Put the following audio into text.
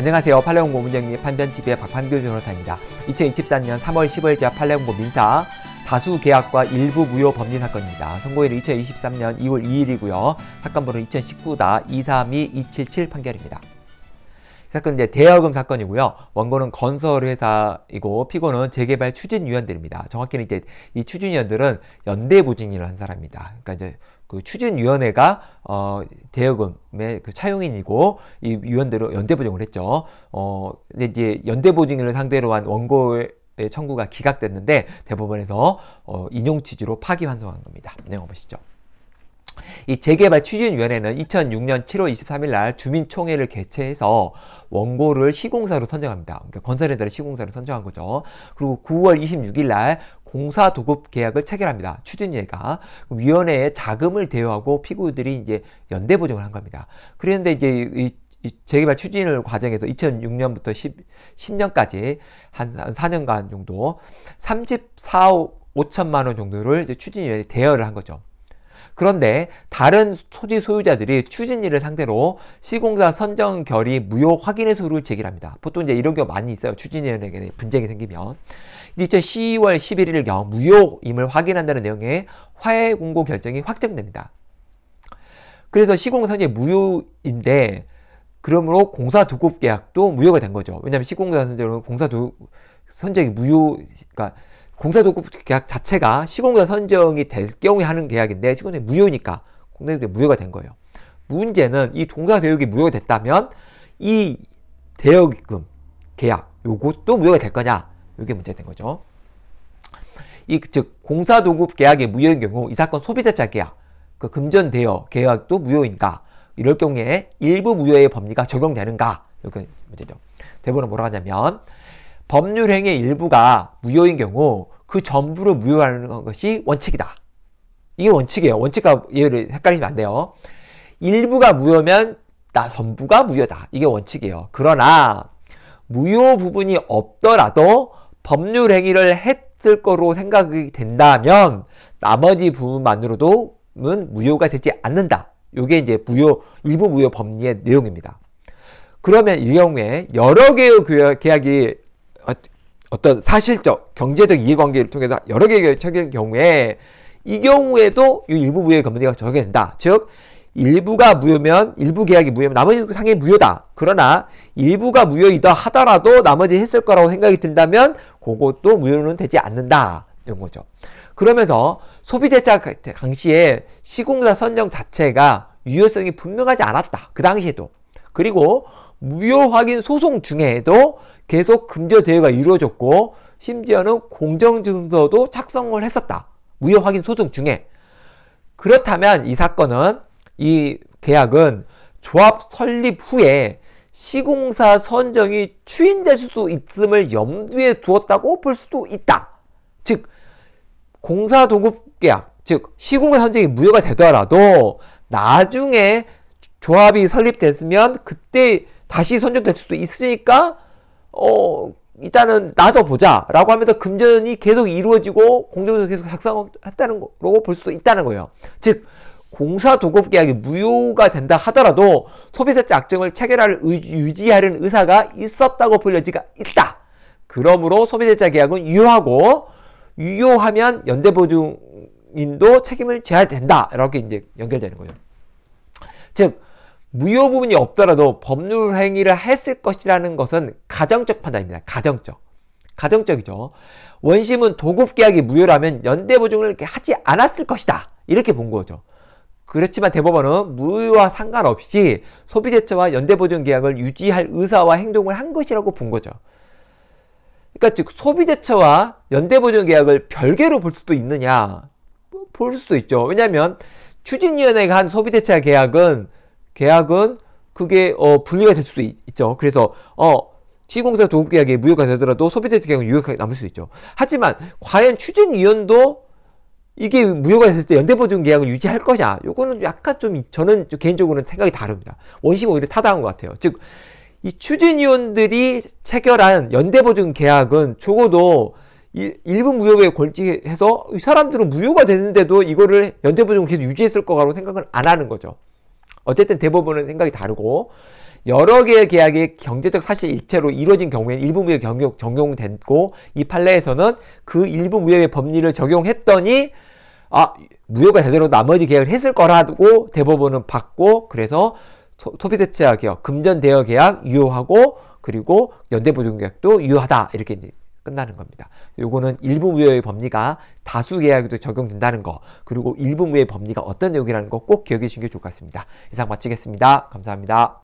안녕하세요. 팔레옹고 문정리 판변TV의 박판규 변호사입니다. 2024년 3월 15일자 팔레옹고 민사 다수 계약과 일부 무효 범죄 사건입니다. 선고일은 2023년 2월 2일이고요. 사건 번호 2 0 1 9 232277 판결입니다. 사건 이제 대여금 사건이고요. 원고는 건설회사이고 피고는 재개발 추진위원들입니다. 정확히는 이제 이 추진위원들은 연대보증인을 한 사람입니다. 그러니까 이제 그 추진위원회가 어, 대여금의 그 차용인이고 이 위원대로 연대보증을 했죠. 어, 이제 연대보증인을 상대로 한 원고의 청구가 기각됐는데 대법원에서 어, 인용취지로 파기환송한 겁니다. 내용 보시죠. 이 재개발 추진위원회는 2006년 7월 23일 날 주민총회를 개최해서 원고를 시공사로 선정합니다. 그러니까 건설에 대한 시공사로 선정한 거죠. 그리고 9월 26일 날 공사 도급 계약을 체결합니다. 추진위가 위원회에 자금을 대여하고 피고들이 이제 연대 보증을 한 겁니다. 그런데 이제 이 재개발 추진을 과정에서 2006년부터 10, 년까지한 4년간 정도 34억 5천만 원 정도를 이제 추진위원회 대여를 한 거죠. 그런데 다른 토지 소유자들이 추진일을 상대로 시공사 선정 결의 무효 확인의 소유를 제기합니다. 보통 이제 이런 경우 많이 있어요. 추진위원에게 분쟁이 생기면. 2010월 11일경 무효임을 확인한다는 내용의 화해 공고 결정이 확정됩니다. 그래서 시공사의 무효인데 그러므로 공사 도급 계약도 무효가 된 거죠. 왜냐하면 시공사 선정은 공사 도 선정이 무효, 그러니까 공사도급 계약 자체가 시공사 선정이 될 경우에 하는 계약인데 시공사 무효니까 공사도급 무효가 된 거예요. 문제는 이 동사대역이 무효가 됐다면 이 대여금 계약 요것도 무효가 될 거냐 이게 문제가 된 거죠. 이 즉 공사도급 계약이 무효인 경우 이 사건 소비자자 계약 그 금전 대여 계약도 무효인가 이럴 경우에 일부 무효의 법리가 적용되는가 이게 문제죠. 대부분 뭐라고 하냐면 법률 행위의 일부가 무효인 경우 그 전부를 무효하는 것이 원칙이다. 이게 원칙이에요. 원칙과 예외를 헷갈리면 안 돼요. 일부가 무효면 나 전부가 무효다. 이게 원칙이에요. 그러나 무효 부분이 없더라도 법률 행위를 했을 거로 생각이 된다면 나머지 부분만으로도는 무효가 되지 않는다. 이게 이제 무효 일부 무효 법리의 내용입니다. 그러면 이 경우에 여러 개의 계약이 어떤 사실적 경제적 이해관계를 통해서 여러 개의 체결 경우에 이 경우에도 이 일부 무효의 금리가 적용이 된다. 즉 일부가 무효면 일부 계약이 무효면 나머지 그 상해 무효다. 그러나 일부가 무효이다 하더라도 나머지 했을 거라고 생각이 든다면 그것도 무효는 되지 않는다. 이런 거죠. 그러면서 소비대차 당시에 시공사 선정 자체가 유효성이 분명하지 않았다. 그 당시에도. 그리고 무효 확인 소송 중에도 계속 금제 대회가 이루어졌고 심지어는 공정증서도 작성을 했었다. 무효 확인 소송 중에. 그렇다면 이 사건은 이 계약은 조합 설립 후에 시공사 선정이 추인될 수도 있음을 염두에 두었다고 볼 수도 있다. 즉 공사 도급 계약, 즉 시공사 선정이 무효가 되더라도 나중에 조합이 설립됐으면 그때 다시 선정될 수도 있으니까 어 일단은 놔둬보자 라고 하면서 금전이 계속 이루어지고 공정에서 계속 작성했다는 거라고 볼 수도 있다는 거예요. 즉 공사 도급 계약이 무효가 된다 하더라도 소비자체 악정을 체결할 유지하는 의사가 있었다고 볼 여지가 있다. 그러므로 소비자체 계약은 유효하고 유효하면 연대보증인도 책임을 져야 된다. 이렇게 이제 연결되는 거예요. 즉 무효 부분이 없더라도 법률 행위를 했을 것이라는 것은 가정적 판단입니다. 가정적. 가정적이죠. 원심은 도급 계약이 무효라면 연대 보증을 하지 않았을 것이다. 이렇게 본 거죠. 그렇지만 대법원은 무효와 상관없이 소비재처와 연대보증 계약을 유지할 의사와 행동을 한 것이라고 본 거죠. 그러니까 즉 소비재처와 연대보증 계약을 별개로 볼 수도 있느냐? 볼 수도 있죠. 왜냐하면 추진위원회가 한 소비재차 계약은 계약은 그게 어, 분리가 될 수도 있, 죠 그래서 어, 시공사 도급계약이 무효가 되더라도 소비자 계약은 유효하게 남을 수 있죠. 하지만 과연 추진위원도 이게 무효가 됐을 때 연대보증 계약을 유지할 것이냐 요거는 약간 좀 저는 개인적으로는 생각이 다릅니다. 원심이 오히려 타당한 것 같아요. 즉 이 추진위원들이 체결한 연대보증 계약은 적어도 일부 무효에 골지해서 이 사람들은 무효가 됐는데도 이거를 연대보증 계속 유지했을 거라고 생각을 안 하는 거죠. 어쨌든 대법원은 생각이 다르고 여러 개의 계약이 경제적 사실 일체로 이루어진 경우에는 일부 무효 경영 적용됐고 이 판례에서는 그 일부 무역의 법리를 적용했더니 아무역가 제대로 나머지 계약을 했을 거라고 대법원은 받고 그래서 소비대체화 계약, 금전 대여 계약 유효하고 그리고 연대보증 계약도 유효하다 이렇게 이제 끝나는 겁니다. 요거는 일부 무효의 법리가 다수 계약에도 적용된다는 거 그리고 일부 무효의 법리가 어떤 내용이라는 거 꼭 기억해 주시는 게 좋을 것 같습니다. 이상 마치겠습니다. 감사합니다.